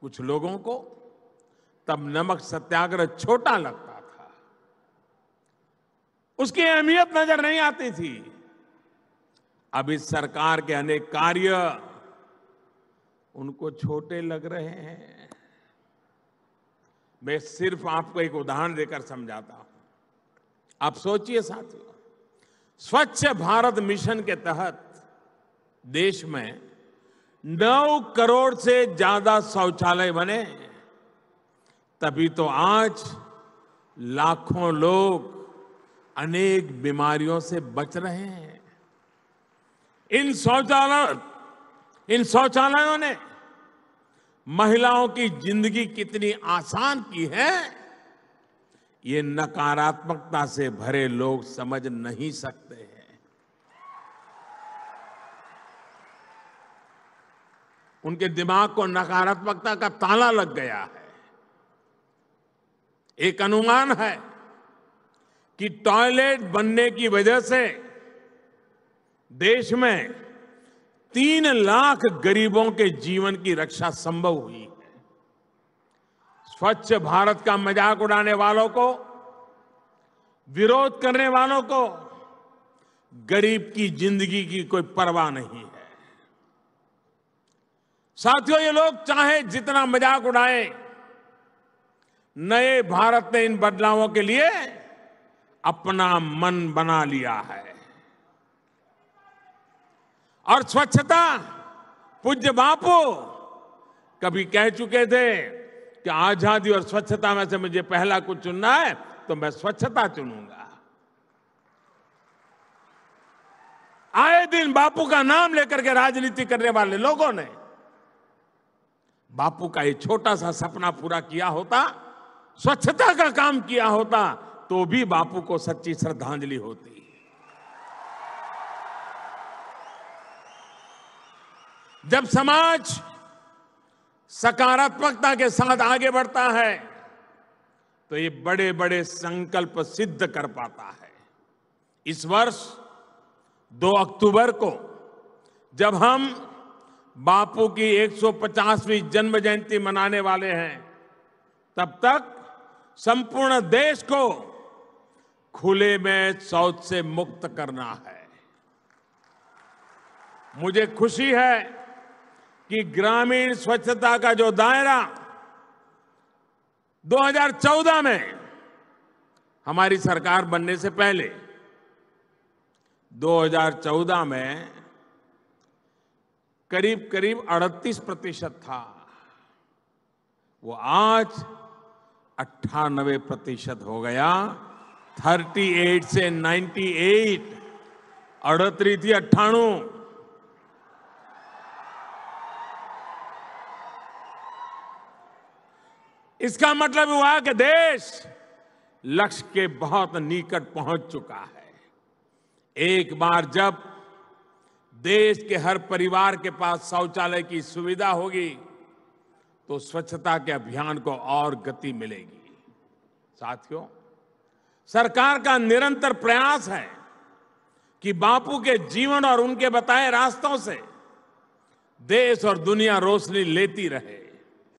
कुछ लोगों को तब नमक सत्याग्रह छोटा लगता था उसकी अहमियत नजर नहीं आती थी अब इस सरकार के अनेक कार्य उनको छोटे लग रहे हैं मैं सिर्फ आपको एक उदाहरण देकर समझाता हूं आप सोचिए साथियों स्वच्छ भारत मिशन के तहत देश में नौ करोड़ से ज्यादा शौचालय बने तभी तो आज लाखों लोग अनेक बीमारियों से बच रहे हैं इन शौचालय इन शौचालयों ने महिलाओं की जिंदगी कितनी आसान की है ये नकारात्मकता से भरे लोग समझ नहीं सकते हैं उनके दिमाग को नकारात्मकता का ताला लग गया है एक अनुमान है कि टॉयलेट बनने की वजह से देश में तीन लाख गरीबों के जीवन की रक्षा संभव हुई है स्वच्छ भारत का मजाक उड़ाने वालों को विरोध करने वालों को गरीब की जिंदगी की कोई परवाह नहीं साथियों ये लोग चाहे जितना मजाक उड़ाए नए भारत ने इन बदलावों के लिए अपना मन बना लिया है और स्वच्छता पूज्य बापू कभी कह चुके थे कि आजादी और स्वच्छता में से मुझे पहला कुछ चुनना है तो मैं स्वच्छता चुनूंगा आए दिन बापू का नाम लेकर के राजनीति करने वाले लोगों ने बापू का ये छोटा सा सपना पूरा किया होता स्वच्छता का काम किया होता तो भी बापू को सच्ची श्रद्धांजलि होती जब समाज सकारात्मकता के साथ आगे बढ़ता है तो ये बड़े बड़े संकल्प सिद्ध कर पाता है इस वर्ष 2 अक्टूबर को जब हम बापू की 150वीं जन्म जयंती मनाने वाले हैं तब तक संपूर्ण देश को खुले में शौच से मुक्त करना है मुझे खुशी है कि ग्रामीण स्वच्छता का जो दायरा 2014 में हमारी सरकार बनने से पहले 2014 में करीब करीब 38 प्रतिशत था वो आज अट्ठानबे प्रतिशत हो गया 38 से 98 अड़तरी थी अट्ठाणु इसका मतलब हुआ कि देश लक्ष्य के बहुत निकट पहुंच चुका है एक बार जब देश के हर परिवार के पास शौचालय की सुविधा होगी तो स्वच्छता के अभियान को और गति मिलेगी साथियों सरकार का निरंतर प्रयास है कि बापू के जीवन और उनके बताए रास्तों से देश और दुनिया रोशनी लेती रहे